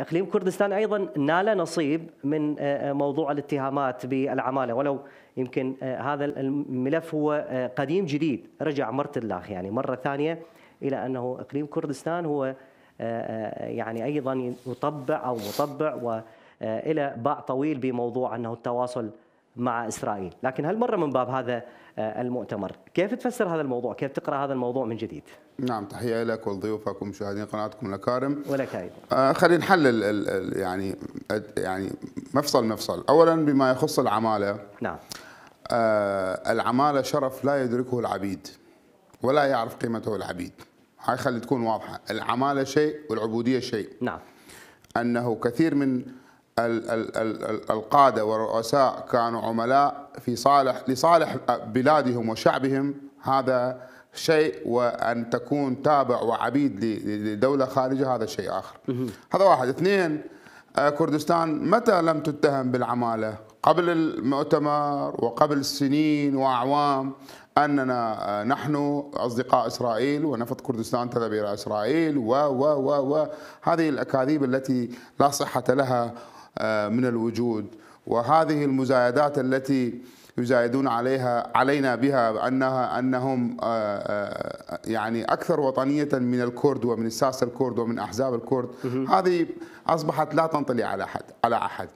اقليم كردستان ايضا نال نصيب من آه، آه، موضوع الاتهامات بالعماله ولو يمكن آه، هذا الملف هو قديم جديد رجع مرت الله يعني مره ثانيه الى انه اقليم كردستان هو يعني ايضا يطبع او مطبع والى باع طويل بموضوع انه التواصل مع اسرائيل، لكن هالمره من باب هذا آه، المؤتمر، كيف تفسر هذا الموضوع؟ كيف تقرا هذا الموضوع من جديد؟ نعم تحيه لك ولضيوفك ومشاهدين قناتكم الاكارم. ولك ايضا. آه، خلينا نحلل يعني يعني مفصل مفصل، اولا بما يخص العماله. نعم. آه، العماله شرف لا يدركه العبيد ولا يعرف قيمته العبيد. هاي خلي تكون واضحه، العماله شيء والعبوديه شيء. نعم. انه كثير من القادة والرؤساء كانوا عملاء في صالح لصالح بلادهم وشعبهم هذا شيء وأن تكون تابع وعبيد لدولة خارجة هذا شيء آخر هذا واحد اثنين آه، كردستان متى لم تتهم بالعمالة قبل المؤتمر وقبل سنين وأعوام أننا آه، نحن أصدقاء إسرائيل ونفط كردستان تذهب إلى إسرائيل و و و و هذه الأكاذيب التي لا صحة لها آه، من الوجود وهذه المزايدات التي يزايدون عليها علينا بها انها انهم آه، آه، يعني اكثر وطنيه من الكرد ومن الساسه الكرد ومن احزاب الكرد هذه اصبحت لا تنطلي على احد على احد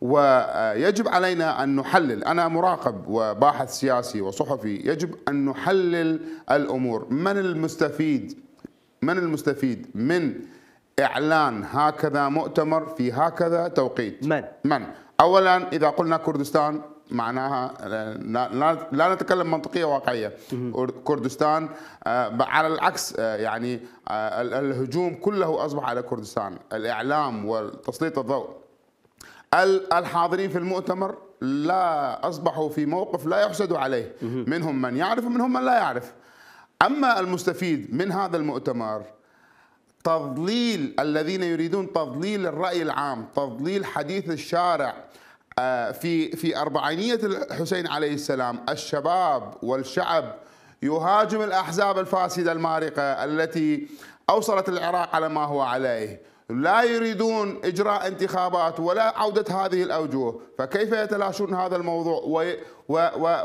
ويجب علينا ان نحلل انا مراقب وباحث سياسي وصحفي يجب ان نحلل الامور من المستفيد من المستفيد من إعلان هكذا مؤتمر في هكذا توقيت من؟ من؟ أولا إذا قلنا كردستان معناها لا, نتكلم منطقية واقعية كردستان آه، على العكس آه، يعني آه، الهجوم كله أصبح على كردستان الإعلام وتسليط الضوء الحاضرين في المؤتمر لا أصبحوا في موقف لا يحسد عليه منهم من يعرف ومنهم من لا يعرف أما المستفيد من هذا المؤتمر تضليل الذين يريدون تضليل الرأي العام تضليل حديث الشارع آه، في في أربعينية الحسين عليه السلام الشباب والشعب يهاجم الأحزاب الفاسدة المارقة التي أوصلت العراق على ما هو عليه لا يريدون إجراء انتخابات ولا عودة هذه الأوجه فكيف يتلاشون هذا الموضوع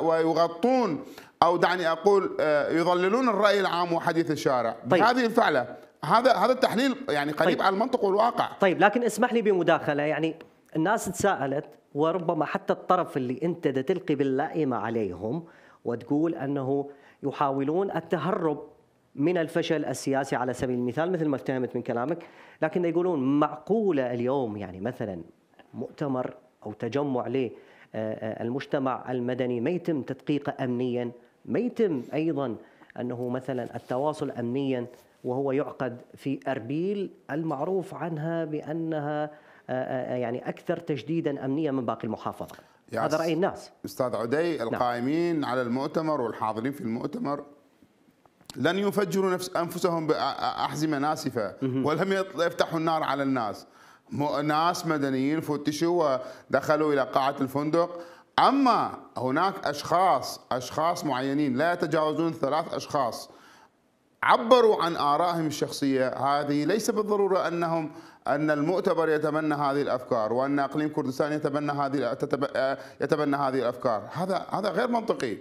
ويغطون أو دعني أقول آه، يضللون الرأي العام وحديث الشارع طيب. بهذه الفعلة هذا هذا التحليل يعني قريب طيب. على المنطق والواقع طيب لكن اسمح لي بمداخله يعني الناس تساءلت وربما حتى الطرف اللي انت تلقي باللائمه عليهم وتقول انه يحاولون التهرب من الفشل السياسي على سبيل المثال مثل ما افتهمت من كلامك لكن يقولون معقوله اليوم يعني مثلا مؤتمر او تجمع للمجتمع آه، آه، المدني ما يتم تدقيقه امنيا ما يتم ايضا انه مثلا التواصل امنيا وهو يعقد في أربيل المعروف عنها بأنها آه، آه، آه، يعني أكثر تجديدا أمنيا من باقي المحافظة هذا رأي الناس أستاذ عدي نعم. القائمين نعم. على المؤتمر والحاضرين في المؤتمر لن يفجروا نفس أنفسهم بأحزمة ناسفة ولم يفتحوا النار على الناس ناس مدنيين فتشوا ودخلوا إلى قاعة الفندق أما هناك أشخاص أشخاص معينين لا يتجاوزون ثلاث أشخاص عبروا عن آرائهم الشخصية هذه ليس بالضرورة أنهم أن المؤتمر يتبنى هذه الأفكار وأن إقليم كردستان يتبنى هذه آه، يتبنى هذه الأفكار هذا هذا غير منطقي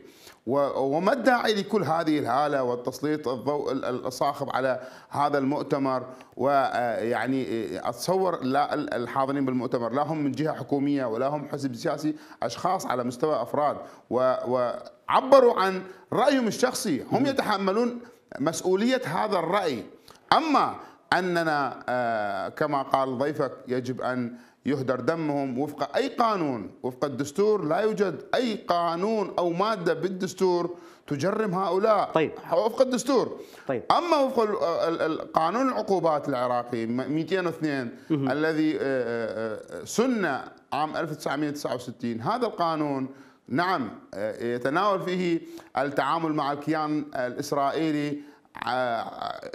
وما الداعي لكل هذه الهالة والتسليط الضوء الصاخب على هذا المؤتمر ويعني آه، آه، أتصور لا الحاضرين بالمؤتمر لا هم من جهة حكومية ولا هم حزب سياسي أشخاص على مستوى أفراد وعبروا عن رأيهم الشخصي هم يتحملون مسؤولية هذا الرأي أما أننا آه، كما قال ضيفك يجب أن يهدر دمهم وفق أي قانون وفق الدستور لا يوجد أي قانون أو مادة بالدستور تجرم هؤلاء طيب. وفق الدستور طيب. أما وفق آه، قانون العقوبات العراقي 202 الذي آه، سن عام 1969 هذا القانون نعم آه، يتناول فيه التعامل مع الكيان الإسرائيلي آه،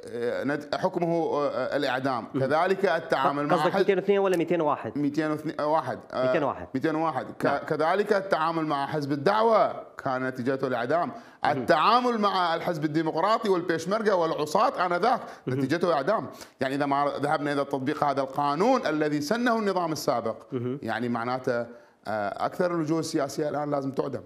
آه، حكمه الاعدام كذلك التعامل مع قصدك 202 ولا 201 201 201 201 كذلك التعامل مع حزب الدعوه كان نتيجته الاعدام التعامل مع الحزب الديمقراطي والبيشمركه والعصاة انذاك نتيجته اعدام يعني اذا ما ذهبنا الى تطبيق هذا القانون الذي سنه النظام السابق يعني معناته آه، اكثر اللجوء السياسيه الان لازم تعدم